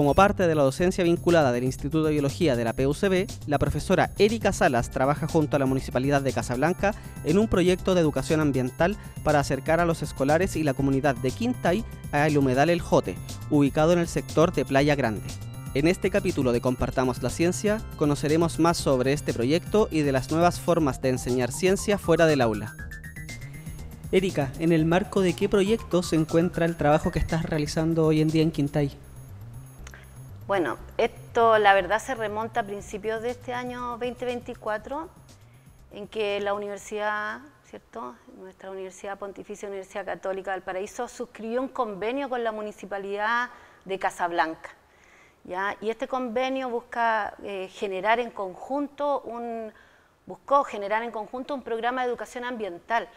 Como parte de la docencia vinculada del Instituto de Biología de la PUCB, la profesora Erika Salas trabaja junto a la Municipalidad de Casablanca en un proyecto de educación ambiental para acercar a los escolares y la comunidad de Quintay el humedal El Jote, ubicado en el sector de Playa Grande. En este capítulo de Compartamos la Ciencia, conoceremos más sobre este proyecto y de las nuevas formas de enseñar ciencia fuera del aula. Erika, ¿en el marco de qué proyecto se encuentra el trabajo que estás realizando hoy en día en Quintay? Bueno, esto la verdad se remonta a principios de este año 2024, en que la universidad, ¿cierto? Nuestra Universidad Pontificia Universidad Católica del Paraíso suscribió un convenio con la Municipalidad de Casablanca. ¿ya? Y este convenio busca eh, generar en conjunto un, buscó generar en conjunto un programa de educación ambiental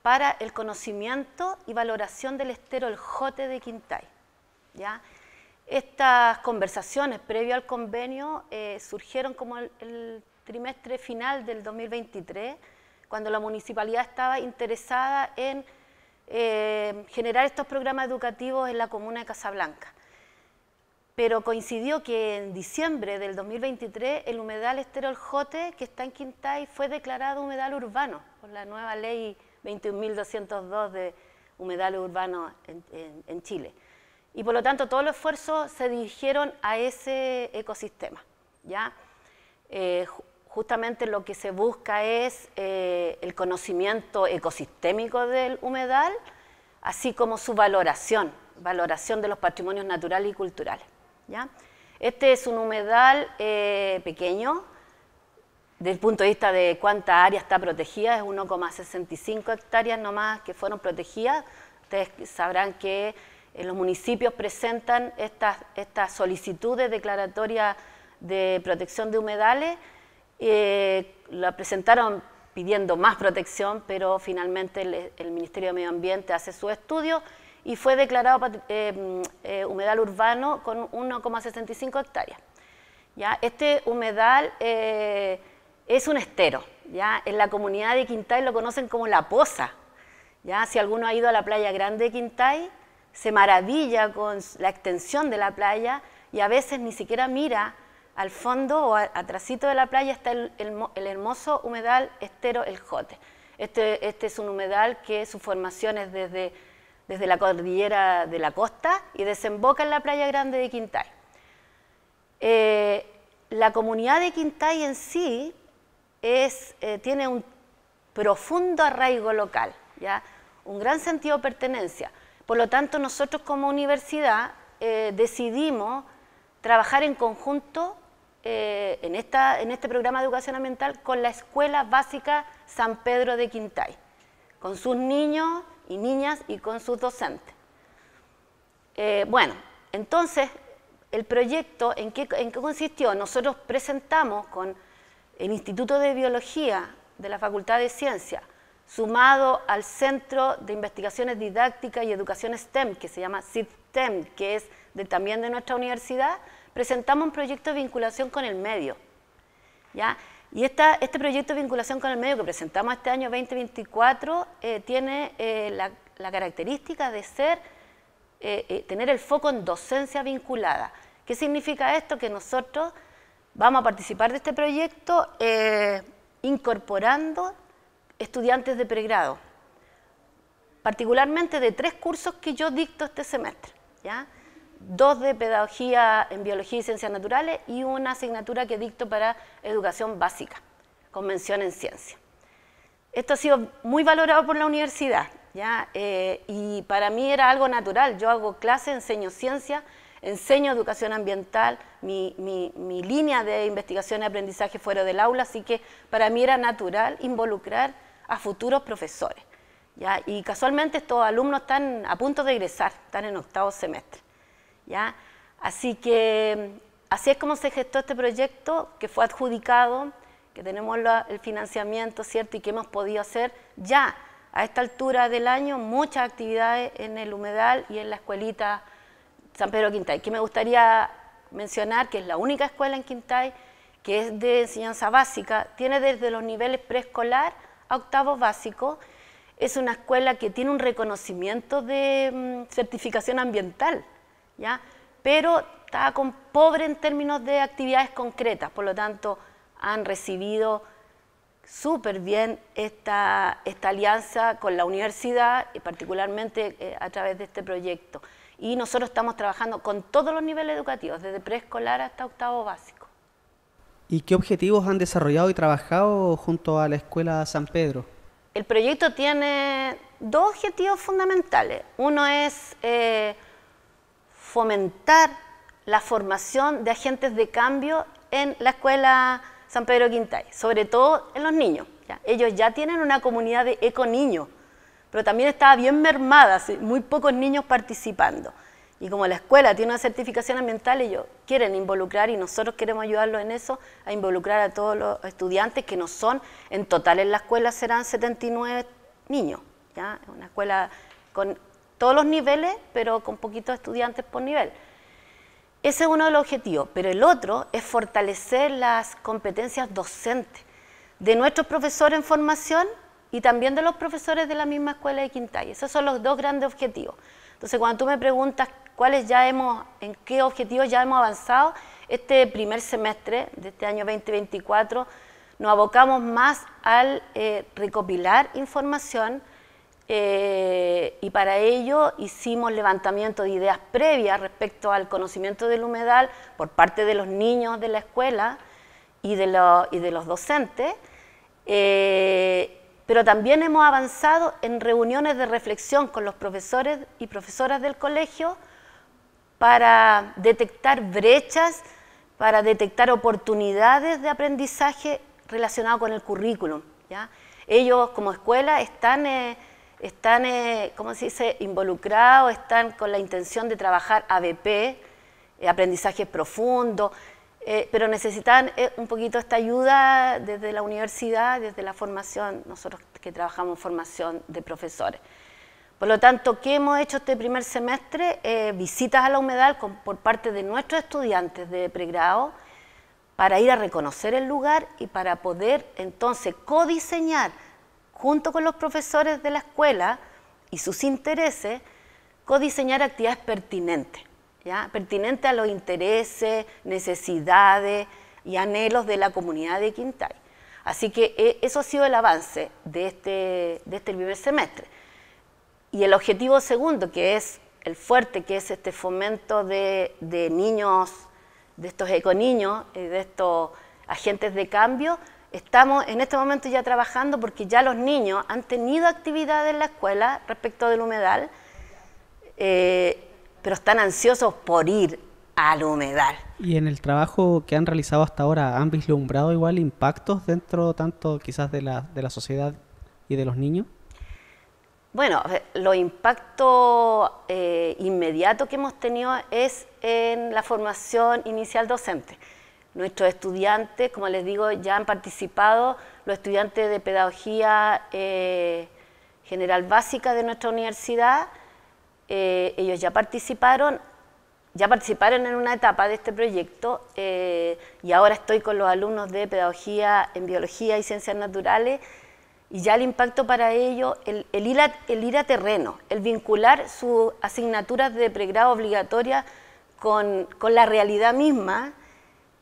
para el conocimiento y valoración del estero El Jote de Quintay. ¿ya? Estas conversaciones previo al convenio eh, surgieron como el, trimestre final del 2023, cuando la municipalidad estaba interesada en eh, generar estos programas educativos en la comuna de Casablanca. Pero coincidió que en diciembre del 2023 el humedal Estero El Jote, que está en Quintay, fue declarado humedal urbano por la nueva ley 21.202 de humedales urbanos en Chile y por lo tanto todos los esfuerzos se dirigieron a ese ecosistema. ¿ya? Eh, justamente lo que se busca es eh, el conocimiento ecosistémico del humedal, así como su valoración, valoración de los patrimonios naturales y culturales. ¿ya? Este es un humedal eh, pequeño, desde el punto de vista de cuánta área está protegida, es 1,65 hectáreas nomás que fueron protegidas. Ustedes sabrán que los municipios presentan estas, solicitudes declaratorias de protección de humedales. Eh, la presentaron pidiendo más protección, pero finalmente el, Ministerio de Medio Ambiente hace su estudio y fue declarado eh, eh, humedal urbano con 1,65 hectáreas. ¿ya? Este humedal es un estero. ¿ya? En la comunidad de Quintay lo conocen como la poza. ¿ya? Si alguno ha ido a la playa grande de Quintay, se maravilla con la extensión de la playa y a veces ni siquiera mira al fondo o atrásito de la playa está el, hermoso humedal estero El Jote. Este, este, es un humedal que su formación es desde, la cordillera de la costa y desemboca en la playa grande de Quintay. Eh, la comunidad de Quintay en sí eh, tiene un profundo arraigo local, ¿ya? un gran sentido de pertenencia. Por lo tanto, nosotros como universidad eh, decidimos trabajar en conjunto eh, en, este programa de educación ambiental con la Escuela Básica San Pedro de Quintay, con sus niños y niñas y con sus docentes. Eh, bueno, entonces, el proyecto, ¿en qué, ¿en qué, consistió? Nosotros presentamos con el Instituto de Biología de la Facultad de Ciencias, sumado al Centro de Investigaciones Didácticas y Educación STEM, que se llama SITEM, que es también de nuestra universidad, presentamos un proyecto de vinculación con el medio. Y este proyecto de vinculación con el medio que presentamos este año 2024 eh, tiene eh, la, característica de ser, eh, tener el foco en docencia vinculada. ¿Qué significa esto? Que nosotros vamos a participar de este proyecto incorporando estudiantes de pregrado, particularmente de tres cursos que yo dicto este semestre, ¿ya? dos de pedagogía en biología y ciencias naturales y una asignatura que dicto para educación básica, convención en ciencia. Esto ha sido muy valorado por la universidad eh, y para mí era algo natural. Yo hago clases, enseño ciencia, enseño educación ambiental, mi línea de investigación y aprendizaje fuera del aula, así que para mí era natural involucrar a futuros profesores. Y casualmente estos alumnos están a punto de egresar, están en octavo semestre. ¿ya? Así que mm, así es como se gestó este proyecto que fue adjudicado, que tenemos el financiamiento ¿cierto? y que hemos podido hacer ya a esta altura del año muchas actividades en el humedal y en la escuelita San Pedro Quintay, que me gustaría mencionar que es la única escuela en Quintay que es de enseñanza básica, tiene desde los niveles preescolar octavo básico, es una escuela que tiene un reconocimiento de mm, certificación ambiental, ¿ya? pero está con, pobre en términos de actividades concretas, por lo tanto han recibido súper bien esta, esta, alianza con la universidad, y particularmente eh, a través de este proyecto. Y nosotros estamos trabajando con todos los niveles educativos, desde preescolar hasta octavo básico. ¿Y qué objetivos han desarrollado y trabajado junto a la Escuela San Pedro? El proyecto tiene dos objetivos fundamentales. Uno es eh, fomentar la formación de agentes de cambio en la Escuela San Pedro Quintay, sobre todo en los niños. Ellos ya tienen una comunidad de eco niños, pero también estaba bien mermada, muy pocos niños participando. Y como la escuela tiene una certificación ambiental, ellos quieren involucrar y nosotros queremos ayudarlos en eso, a involucrar a todos los estudiantes que no son, en total en la escuela serán 79 niños, ¿ya? Una escuela con todos los niveles, pero con poquitos estudiantes por nivel. Ese es uno de los objetivos, pero el otro es fortalecer las competencias docentes de nuestros profesores en formación y también de los profesores de la misma escuela de Quintay. Esos son los dos grandes objetivos. Entonces, cuando tú me preguntas cuáles ya hemos, en qué objetivos ya hemos avanzado. Este primer semestre de este año 2024 nos abocamos más al eh, recopilar información eh, y para ello hicimos levantamiento de ideas previas respecto al conocimiento del humedal por parte de los niños de la escuela y de, los docentes. Eh, pero también hemos avanzado en reuniones de reflexión con los profesores y profesoras del colegio para detectar brechas, para detectar oportunidades de aprendizaje relacionado con el currículum. Ellos como escuela están, eh, están eh, se dice?, involucrados, están con la intención de trabajar ABP, eh, aprendizaje profundo, pero necesitan un poquito esta ayuda desde la universidad, desde la formación, nosotros que trabajamos formación de profesores. Por lo tanto, ¿qué hemos hecho este primer semestre? Eh, visitas a la humedal por parte de nuestros estudiantes de pregrado para ir a reconocer el lugar y para poder entonces codiseñar junto con los profesores de la escuela y sus intereses, codiseñar actividades pertinentes, ¿ya? pertinentes a los intereses, necesidades y anhelos de la comunidad de Quintay. Así que eh, eso ha sido el avance de este, este primer semestre. Y el objetivo segundo, que es el fuerte, que es este fomento de, niños, de estos econiños, de estos agentes de cambio, estamos en este momento ya trabajando porque ya los niños han tenido actividad en la escuela respecto del humedal, eh, pero están ansiosos por ir al humedal. ¿Y en el trabajo que han realizado hasta ahora han vislumbrado igual impactos dentro tanto quizás de la sociedad y de los niños? Bueno, eh, lo impacto eh, inmediato que hemos tenido es en la formación inicial docente. Nuestros estudiantes, como les digo, ya han participado, los estudiantes de pedagogía eh, general básica de nuestra universidad, ellos ya participaron, ya participaron en una etapa de este proyecto y ahora estoy con los alumnos de pedagogía en biología y ciencias naturales y ya el impacto para ellos, el, ir a, terreno, el vincular sus asignaturas de pregrado obligatorias con, la realidad misma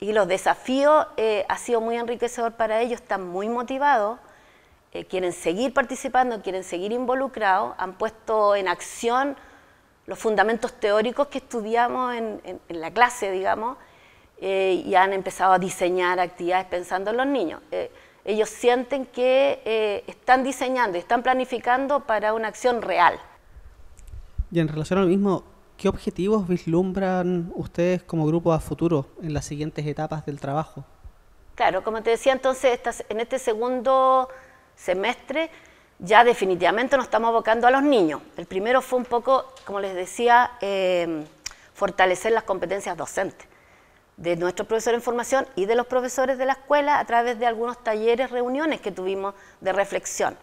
y los desafíos eh, ha sido muy enriquecedor para ellos, están muy motivados, eh, quieren seguir participando, quieren seguir involucrados, han puesto en acción los fundamentos teóricos que estudiamos en, la clase, digamos, eh, y han empezado a diseñar actividades pensando en los niños ellos sienten que eh, están diseñando están planificando para una acción real. Y en relación a lo mismo, ¿qué objetivos vislumbran ustedes como grupo a futuro en las siguientes etapas del trabajo? Claro, como te decía entonces, en este segundo semestre ya definitivamente nos estamos abocando a los niños. El primero fue un poco, como les decía, eh, fortalecer las competencias docentes de nuestros profesores en formación y de los profesores de la escuela a través de algunos talleres, reuniones que tuvimos de reflexión.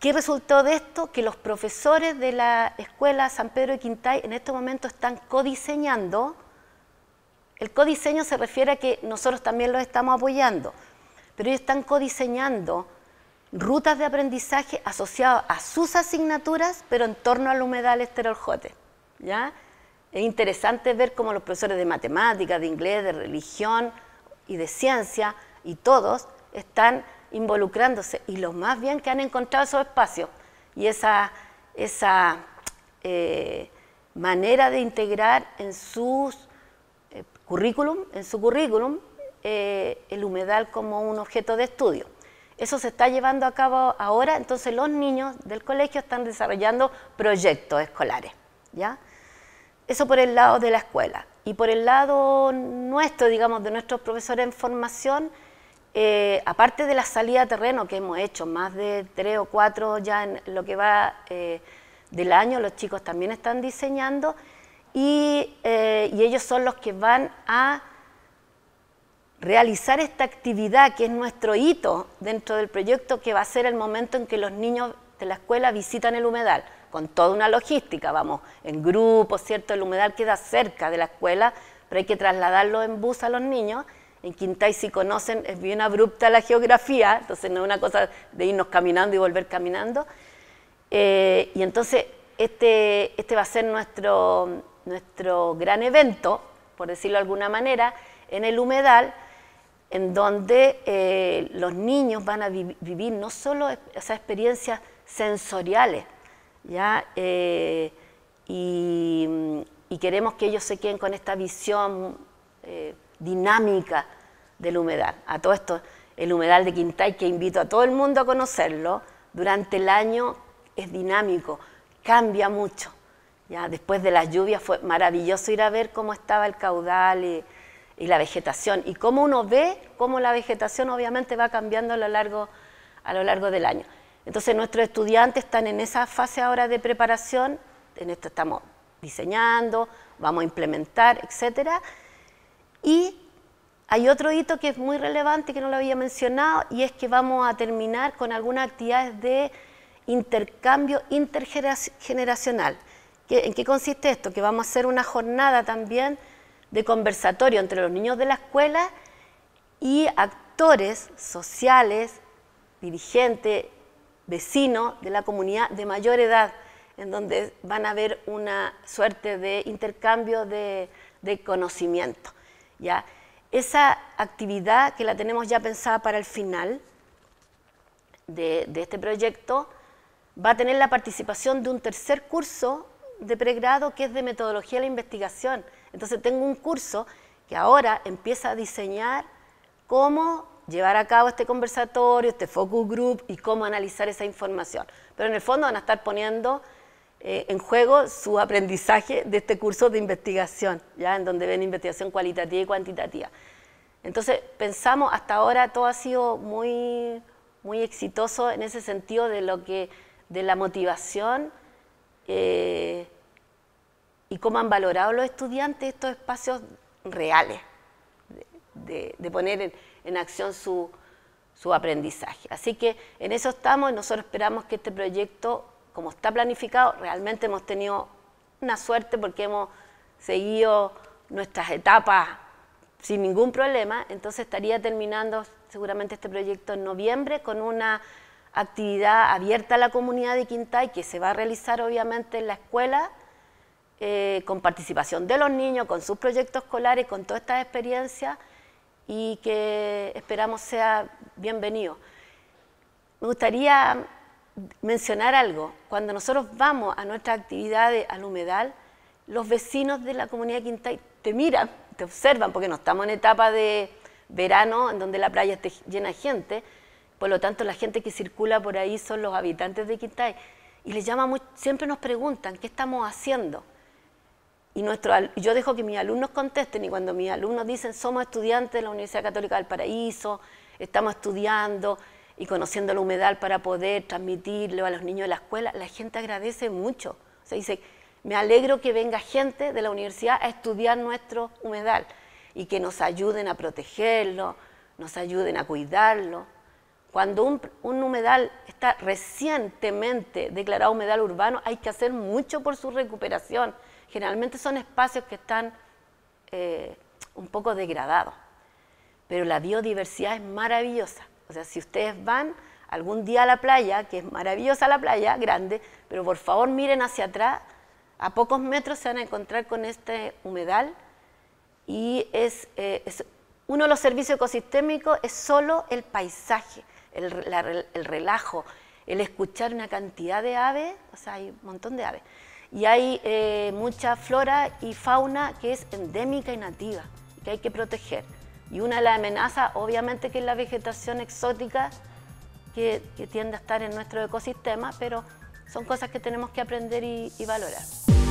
¿Qué resultó de esto? Que los profesores de la escuela San Pedro de Quintay en este momento están codiseñando. El codiseño se refiere a que nosotros también los estamos apoyando, pero ellos están codiseñando rutas de aprendizaje asociadas a sus asignaturas, pero en torno al humedal Jote ¿ya? Es interesante ver cómo los profesores de matemáticas, de inglés, de religión y de ciencia y todos están involucrándose y lo más bien que han encontrado esos espacios y esa, esa eh, manera de integrar en sus eh, currículum, en su currículum, eh, el humedal como un objeto de estudio. Eso se está llevando a cabo ahora, entonces los niños del colegio están desarrollando proyectos escolares, ¿ya? Eso por el lado de la escuela. Y por el lado nuestro, digamos, de nuestros profesores en formación, eh, aparte de la salida a terreno que hemos hecho, más de tres o cuatro ya en lo que va eh, del año, los chicos también están diseñando eh, y, ellos son los que van a realizar esta actividad que es nuestro hito dentro del proyecto que va a ser el momento en que los niños de la escuela visitan el humedal con toda una logística, vamos en grupos, ¿cierto? El humedal queda cerca de la escuela, pero hay que trasladarlo en bus a los niños. En Quintay, si conocen, es bien abrupta la geografía, entonces no es una cosa de irnos caminando y volver caminando. Eh, y entonces este, este, va a ser nuestro, nuestro gran evento, por decirlo de alguna manera, en el humedal, en donde eh, los niños van a vivir no solo esas experiencias sensoriales, eh, mm, y, queremos que ellos se queden con esta visión eh, dinámica del humedal. A todo esto, el humedal de Quintay, que invito a todo el mundo a conocerlo, durante el año es dinámico, cambia mucho. ¿ya? Después de las lluvias fue maravilloso ir a ver cómo estaba el caudal y, la vegetación, y cómo uno ve cómo la vegetación obviamente va cambiando a lo largo del año. Entonces nuestros estudiantes están en esa fase ahora de preparación, en esto estamos diseñando, vamos a implementar, etc. Y hay otro hito que es muy relevante que no lo había mencionado y es que vamos a terminar con algunas actividades de intercambio intergeneracional. ¿En qué consiste esto? Que vamos a hacer una jornada también de conversatorio entre los niños de la escuela y actores sociales, dirigentes, vecinos de la comunidad de mayor edad, en donde van a haber una suerte de intercambio de, conocimiento. ¿ya? Esa actividad que la tenemos ya pensada para el final de, de este proyecto va a tener la participación de un tercer curso de pregrado que es de metodología de la investigación. Entonces tengo un curso que ahora empieza a diseñar cómo llevar a cabo este conversatorio, este focus group y cómo analizar esa información. Pero en el fondo van a estar poniendo eh, en juego su aprendizaje de este curso de investigación, ya en donde ven investigación cualitativa y cuantitativa. Entonces, pensamos, hasta ahora todo ha sido muy, muy exitoso en ese sentido de, lo que, de la motivación eh, y cómo han valorado los estudiantes estos espacios reales, poner en, en acción su, aprendizaje. Así que en eso estamos nosotros esperamos que este proyecto, como está planificado, realmente hemos tenido una suerte porque hemos seguido nuestras etapas sin ningún problema, entonces estaría terminando seguramente este proyecto en noviembre con una actividad abierta a la comunidad de Quintay que se va a realizar obviamente en la escuela eh, con participación de los niños, con sus proyectos escolares, con todas estas experiencias y que esperamos sea bienvenido. Me gustaría mencionar algo. Cuando nosotros vamos a nuestras actividades al humedal, los vecinos de la comunidad Quintay te miran, te observan, porque no estamos en etapa de verano en donde la playa esté llena de gente, por lo tanto la gente que circula por ahí son los habitantes de Quintay. Y les llama siempre nos preguntan qué estamos haciendo y nuestro, yo dejo que mis alumnos contesten y cuando mis alumnos dicen somos estudiantes de la Universidad Católica del Paraíso, estamos estudiando y conociendo la humedal para poder transmitirlo a los niños de la escuela, la gente agradece mucho. O sea, dice, me alegro que venga gente de la universidad a estudiar nuestro humedal y que nos ayuden a protegerlo, nos ayuden a cuidarlo. Cuando un, humedal está recientemente declarado humedal urbano, hay que hacer mucho por su recuperación. Generalmente son espacios que están eh, un poco degradados, pero la biodiversidad es maravillosa. O sea, si ustedes van algún día a la playa, que es maravillosa la playa, grande, pero por favor miren hacia atrás, a pocos metros se van a encontrar con este humedal y eh, uno de los servicios ecosistémicos es solo el paisaje el, relajo, el escuchar una cantidad de aves, o sea, hay un montón de aves. Y hay eh, mucha flora y fauna que es endémica y nativa, que hay que proteger. Y una de las amenazas, obviamente, que es la vegetación exótica que, tiende a estar en nuestro ecosistema, pero son cosas que tenemos que aprender y valorar.